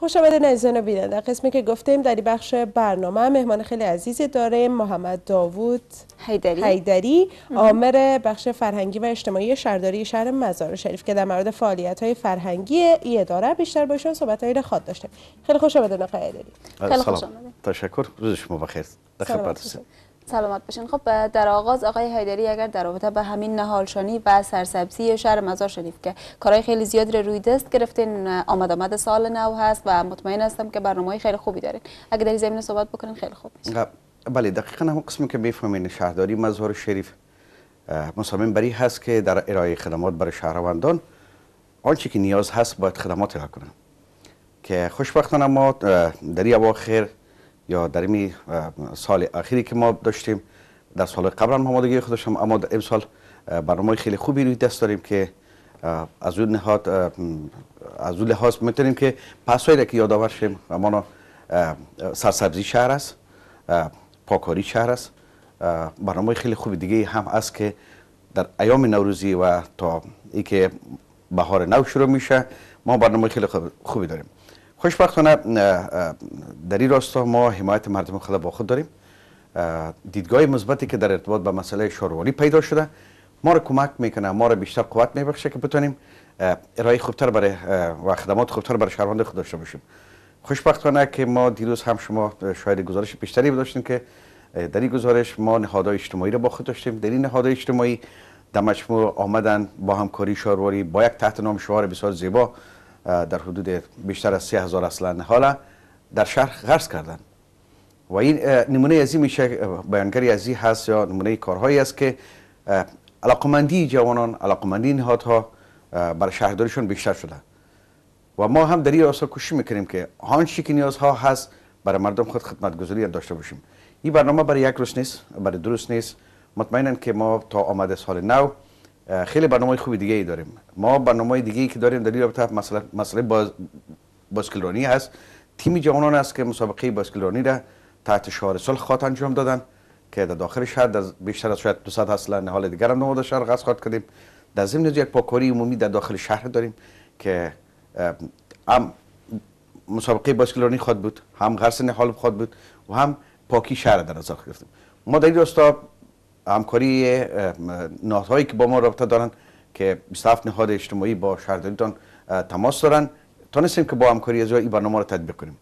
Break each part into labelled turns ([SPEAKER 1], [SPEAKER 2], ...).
[SPEAKER 1] خوش آمده و بیننده در قسمی که گفتیم در بخش برنامه مهمان خیلی عزیزی داریم محمد داوود حیدری, حیدری آمر بخش فرهنگی و اجتماعی شهرداری شهر مزار شریف که در مورد فعالیت های فرهنگی ای اداره بیشتر باشون صحبت های خواهد داشته خیلی خوش آمده نقای حیدری خیلی خوش آمده
[SPEAKER 2] تشکر روز شما بخیر در
[SPEAKER 1] سلامت باشین خب در آغاز آقای حیدری اگر در رابطه به همین نهالشانی و سرسبزی شهر مزار شریف که کارهای خیلی زیاد رو روی دست گرفتین آمد آمد سال نو هست و مطمئن هستم که برنامه خیلی خوبی دارین اگر در زمین صحبت بکنین خیلی خوب
[SPEAKER 2] میشه خب، بله دقیقا هم قسمی که بفهمین شهرداری مزار شریف مصمم بری هست که در ارائه خدمات برای شهروندان آنچه که نیاز هست باید خدمات را کنن که خوشبختانه ما در اواخر یا در این سال آخری که ما داشتیم در سال قبل هم آمادگی خود داشتم اما در امسال برنامه خیلی خوبی روی دست داریم که از اون نهاد از اون لحاظ میتونیم که پسایی که یادآور شیم اما سرسبزی شهر است پاکاری شهر است برنامه خیلی خوبی دیگه هم است که در ایام نوروزی و تا ای که بهار نو شروع میشه ما برنامه خیلی خوبی داریم خوشبختانه در این راستا ما حمایت مردم خدا با خود داریم دیدگاه مثبتی که در ارتباط به مسئله شاروالی پیدا شده ما را کمک میکنه ما را بیشتر قوت میبخشه که بتونیم ارائه خوبتر برای و خدمات خوبتر برای شهروند خود داشته باشیم خوشبختانه که ما دیروز هم شما شاید گزارش بیشتری داشتیم که در این گزارش ما نهادهای اجتماعی را با خود داشتیم در این نهادهای اجتماعی در مجموع آمدن با همکاری شارواری با یک تحت نام شعار بسیار زیبا در حدود بیشتر از 3000 اصلا حالا در شهر غرس کردن و این نمونه از این میشه بیانگری از هست یا نمونه کارهایی است که علاقمندی جوانان علاقمندی نهادها برای شهرداریشون بیشتر شده و ما هم در این راستا کوشش میکنیم که آنچه که نیازها هست برای مردم خود گذاری داشته باشیم این برنامه برای یک روز نیست برای درست نیست مطمئنا که ما تا آمده سال نو خیلی برنامه خوبی دیگه ای داریم ما برنامه دیگه ای که داریم دلیل رابطه مسئله مسئله باز هست تیم جوانان است که مسابقه بسکلرانی را تحت شعار سال خواهد انجام دادن که در داخل شهر در بیشتر از شاید 200 اصلا حال دیگر هم در شهر غص خاط کردیم در ضمن یک پاکاری عمومی در داخل شهر داریم که هم مسابقه بسکلرانی خود بود هم غرس حال خود بود و هم پاکی شهر در نظر گرفتیم ما در این همکاری نهادهایی که با ما رابطه دارن که 27 نهاد اجتماعی با شهرداریتان تماس دارن تانستیم که با همکاری از این برنامه را تطبیق کنیم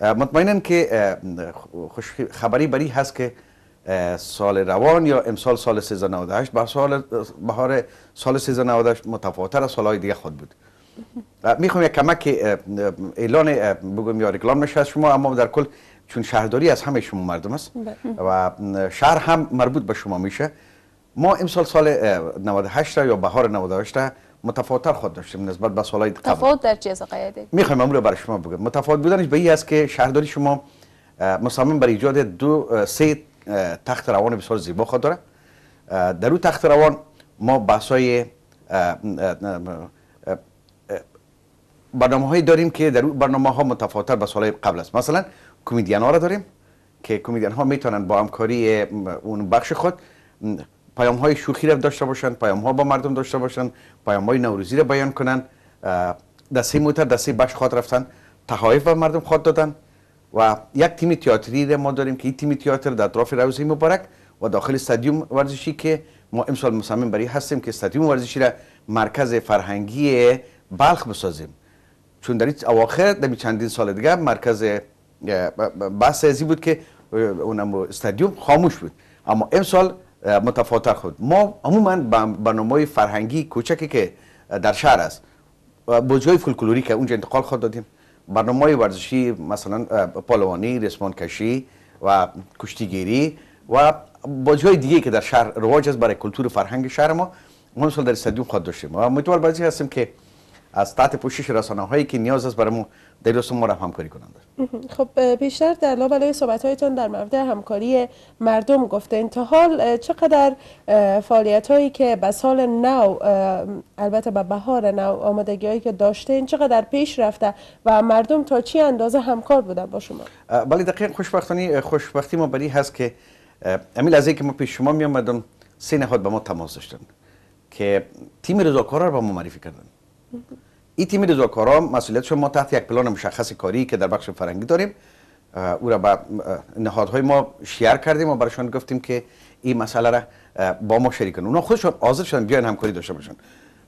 [SPEAKER 2] مطمئنا که خوش خبری بری هست که سال روان یا امسال سال 1398 بر سال بهار سال 1398 متفاوتر از سالهای دیگه خود بود میخوام یک کمک اعلان بگم یا رکلام میشه شما اما در کل چون شهرداری از همه شما مردم است بله. و شهر هم مربوط به شما میشه ما امسال سال 98 یا بهار 98 متفاوتر خود داشتیم نسبت به سالهای قبل
[SPEAKER 1] تفاوت در چه قیاده؟
[SPEAKER 2] میخوایم امروز برای شما بگم متفاوت بودنش به این است که شهرداری شما مصمم بر ایجاد دو سه تخت روان بسیار زیبا خود داره در اون تخت روان ما بسای برنامه هایی داریم که در برنامه ها متفاوتر به سالهای قبل است مثلا کمدین ها را داریم که کمدین ها میتونن با همکاری اون بخش خود پیام های شوخی را داشته باشند پیام ها با مردم داشته باشند پیام های نوروزی را بیان کنند، دسته موتر دسته بخش خود رفتن تحایف با مردم خود دادن و یک تیم تئاتری را ما داریم که این تیم تئاتر در اطراف روزی مبارک و داخل استادیوم ورزشی که ما امسال مصمم برای هستیم که استادیوم ورزشی را مرکز فرهنگی بلخ بسازیم چون در اواخر در چندین سال دیگر مرکز بحث ازی بود که اونم استادیوم خاموش بود اما امسال متفاوتر خود ما عموما برنامه فرهنگی کوچکی که در شهر است های فولکلوری که اونجا انتقال خود دادیم برنامه ورزشی مثلا پالوانی رسمان کشی و کشتیگیری و بازی دیگه که در شهر رواج است برای کلتور فرهنگ شهر ما ما در استادیوم خود داشتیم و امیدوار بعضی هستیم که از تحت پوشش رسانه هایی که نیاز است برای در دوستان ما رو همکاری کنند
[SPEAKER 1] خب بیشتر در لابلای صحبت هایتان در مورد همکاری مردم گفته تا حال چقدر فعالیت هایی که به سال نو البته به بهار نو آمادگی هایی که داشته چقدر پیش رفته و مردم تا چی اندازه همکار بودن با شما
[SPEAKER 2] بله دقیق خوشبختانی خوشبختی ما بری هست که امیل از که ما پیش شما می آمدن سه نهاد به ما تماس داشتن که تیم رضاکار رو به ما معرفی کردن این تیم رضاکارا مسئولیت ما تحت یک پلان مشخص کاری که در بخش فرنگی داریم او را به نهادهای ما شیر کردیم و برایشان گفتیم که این مسئله را با ما شریک کنن اونا خودشان حاضر شدن بیاین همکاری داشته باشن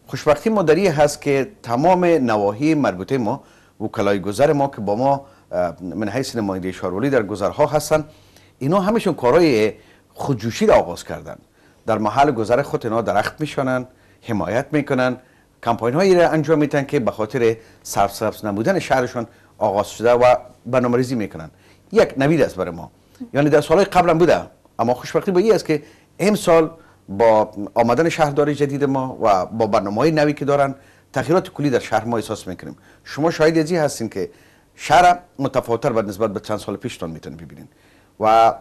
[SPEAKER 2] خوشبختی ما در هست که تمام نواهی مربوطه ما وکلای گذر ما که با ما من حیث نماینده شارولی در گذرها هستن اینا همشون کارهای خودجوشی را آغاز کردن در محل گذر خود اینا درخت میشانن حمایت میکنن کمپاین هایی را انجام میتن که به خاطر سرسبز نبودن شهرشان آغاز شده و برنامه‌ریزی میکنن یک نوید است برای ما یعنی در سالهای قبل هم بوده اما خوشبختی با این است که امسال با آمدن شهرداری جدید ما و با برنامه های نوی که دارن تغییرات کلی در شهر ما احساس میکنیم شما شاید ازی هستین که شهر متفاوتر و نسبت به چند سال پیشتان میتونید ببینید و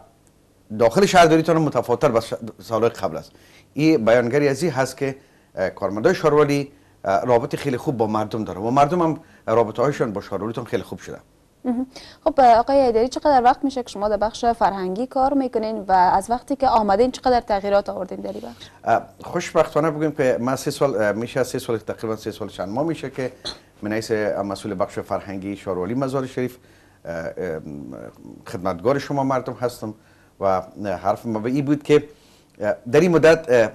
[SPEAKER 2] داخل شهرداریتان متفاوتر به سالهای قبل است این بیانگری ازی هست که کارمندای شاروالی رابطه خیلی خوب با مردم داره و مردم هم رابطه هایشون با شارولیتون خیلی خوب شده
[SPEAKER 1] خب آقای ایدری چقدر وقت میشه که شما در بخش فرهنگی کار میکنین و از وقتی که آمدین چقدر تغییرات آوردین در این
[SPEAKER 2] بخش خوشبختانه بگیم که من سه سال میشه سه سال تقریبا سه سال چند ما میشه که منیس مسئول بخش فرهنگی شارولی مزار شریف خدمتگار شما مردم هستم و حرف ما به این بود که در این مدت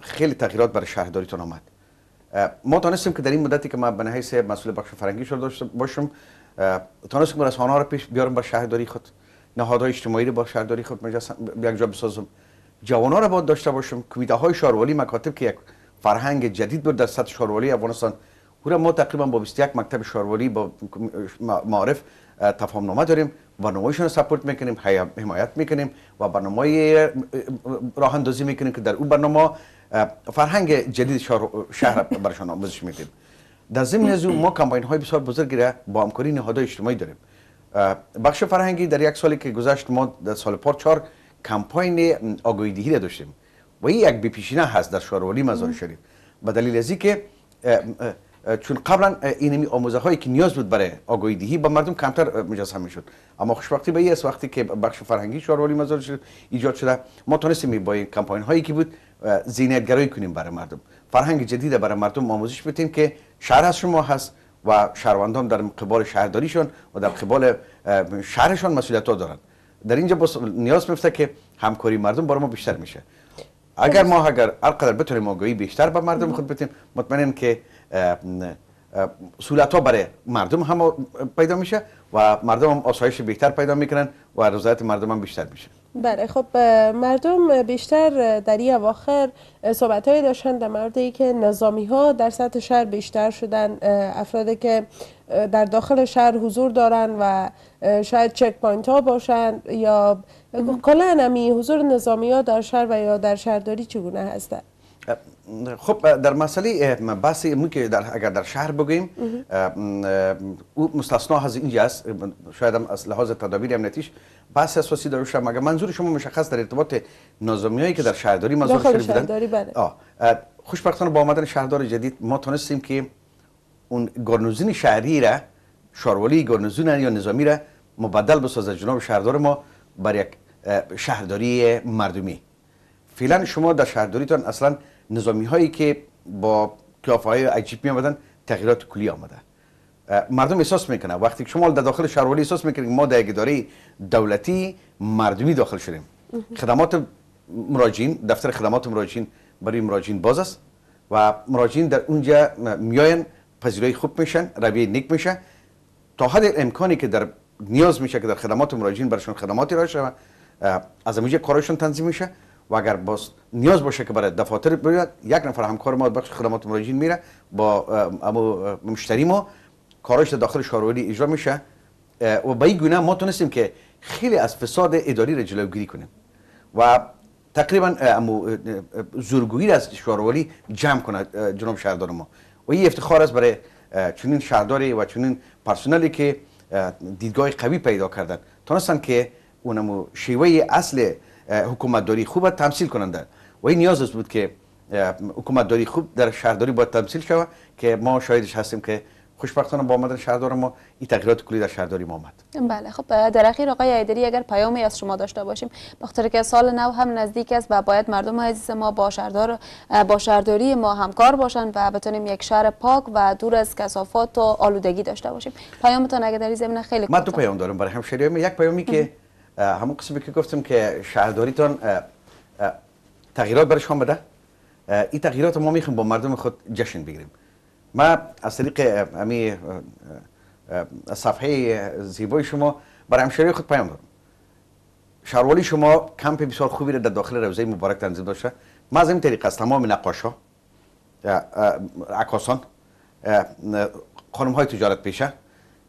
[SPEAKER 2] خیلی تغییرات برای شهرداریتون آمد ما تانستیم که در این مدتی که ما به نحیث مسئول بخش فرنگی شده باشم تانستیم که رسانه ها رو پیش بیارم با شهرداری خود نهادهای اجتماعی رو با شهرداری خود یک جا بسازم جوان ها رو باید داشته باشم کمیته های شاروالی مکاتب که یک فرهنگ جدید بود در سطح شاروالی افغانستان او را ما تقریبا با 21 مکتب شاروالی با معارف تفاهم نامه داریم و رو سپورت میکنیم حمایت میکنیم و برنامه راه اندازی میکنیم که در اون برنامه فرهنگ جدید شهر, برشان آموزش میدیم در ضمن از ما کمپاین های بسیار بزرگی را با همکاری نهادهای اجتماعی داریم بخش فرهنگی در یک سالی که گذشت ما در سال پار چهار کمپاین آگاهی را داشتیم و این یک پیشینه هست در شاروالی مزار شریف به دلیل از که چون قبلا اینمی آموزه هایی که نیاز بود برای آگاهی دهی با مردم کمتر مجسم شد اما خوشبختی به این وقتی که بخش فرهنگی شاروالی مزار شد ایجاد شده ما تونستیم با این کمپاین هایی که بود گرایی کنیم برای مردم فرهنگ جدید برای مردم آموزش بدیم که شهر از شما هست و شهروندان در قبال شهرداریشون و در قبال شهرشان مسئولیت ها دارند در اینجا بس نیاز میفته که همکاری مردم برای ما بیشتر میشه اگر خب. ما اگر هر قدر بتونیم آگاهی بیشتر به مردم خود بدیم مطمئنم که صورت ها برای مردم هم پیدا میشه و مردم هم آسایش بهتر پیدا میکنن و رضایت مردم هم بیشتر میشه
[SPEAKER 1] بله خب مردم بیشتر در این اواخر صحبت هایی داشتن در مورد که نظامی ها در سطح شهر بیشتر شدن افرادی که در داخل شهر حضور دارن و شاید چک پوینت ها باشن یا کلا همی حضور نظامی ها در شهر و یا در شهرداری چگونه هستن
[SPEAKER 2] خب در مسئله بحث که در اگر در شهر بگیم او مستثنا از اینجا است شاید هم از لحاظ تدابیر امنیتیش بحث اساسی در شما اگر منظور شما مشخص در ارتباط هایی که در شهرداری مزار شده بودن بله. خوشبختانه با آمدن شهردار جدید ما تونستیم که اون گارنوزین شهری را شاروالی گارنوزین یا نظامی را مبدل بسازه جناب شهردار ما بر یک شهرداری مردمی فعلا شما در شهرداریتان اصلا نظامی هایی که با کلافه های عجیب می آمدن تغییرات کلی آمده مردم احساس میکنه وقتی شما در داخل شهروالی احساس میکنید ما در اداره دولتی مردمی داخل شدیم خدمات مراجعین دفتر خدمات مراجعین برای مراجعین باز است و مراجعین در اونجا میاین پذیرایی خوب میشن رویه نیک میشه تا حد امکانی که در نیاز میشه که در خدمات مراجعین برشون خدماتی را شود از اونجا کارشون تنظیم میشه و اگر باز نیاز باشه که برای دفاتر بیاد یک نفر همکار ما بخش خدمات مراجعین میره با امو مشتری ما کارش داخل شهرولی اجرا میشه و به این گونه ما تونستیم که خیلی از فساد اداری را جلوگیری کنیم و تقریبا امو زورگویی از شهرولی جمع کنه جناب شهردار ما و این افتخار است برای چنین شهرداری و چنین پرسنلی که دیدگاه قوی پیدا کردن تونستن که اونمو شیوه اصل حکومتداری خوبه خوب باید تمثیل و این نیاز است بود که حکومتداری خوب در شهرداری باید تمثیل شود که ما شاهدش هستیم که خوشبختانه با آمدن شهردار ما این تغییرات کلی در شهرداری ما آمد
[SPEAKER 1] بله خب در اخیر آقای ایدری اگر پیامی از شما داشته باشیم بخاطر که سال نو هم نزدیک است و باید مردم عزیز ما با شهردار با شهرداری ما همکار باشند و بتونیم یک شهر پاک و دور از کثافات و آلودگی داشته باشیم پیامتان اگر در این زمینه خیلی من پیام
[SPEAKER 2] دارم برای یک پیامی که همون قسمی که گفتم که شهرداریتان تغییرات برشان بده این تغییرات ما میخوایم با مردم خود جشن بگیریم ما از طریق امی صفحه زیبای شما برای همشهری خود پیام دارم شهروالی شما کمپ بسیار خوبی را در داخل روزه مبارک تنظیم داشته ما از این طریق از تمام ها، عکاسان خانم های تجارت پیشه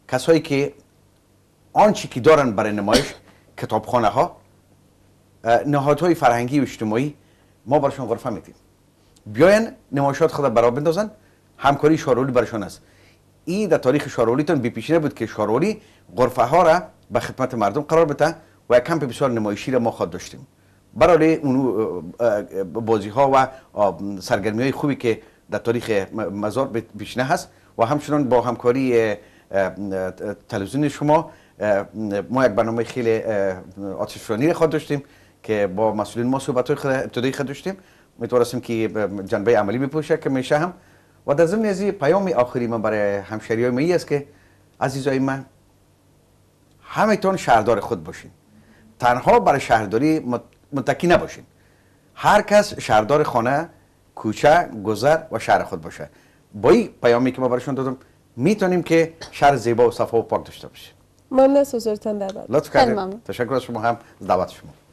[SPEAKER 2] کسایی که آنچه که دارن برای نمایش کتابخانه ها نهادهای فرهنگی و اجتماعی ما براشون غرفه میتیم بیاین نمایشات خود برا بندازن همکاری شارولی برشان است این در تاریخ شارولی بی بود که شارولی غرفه ها را به خدمت مردم قرار بده و یک کمپ بسیار نمایشی را ما خود داشتیم برای اون بازی ها و سرگرمی های خوبی که در تاریخ مزار بیشنه هست و همچنان با همکاری تلویزیون شما ما یک برنامه خیلی آتش خود داشتیم که با مسئولین ما صحبت های خود داشتیم میتوانستیم که جنبه عملی بپوشه که میشه هم و در ضمن از پیام آخری من برای همشهری های است که عزیزای من همیتون شهردار خود باشین تنها برای شهرداری متکی نباشین هر کس شهردار خانه کوچه گذر و شهر خود باشه با این پیامی که ما برایشون دادم میتونیم که شهر زیبا و صفا و پاک داشته باشیم
[SPEAKER 1] ممنون از حضورتان در برنامه لطف کردید
[SPEAKER 2] تشکر از شما هم دعوت شما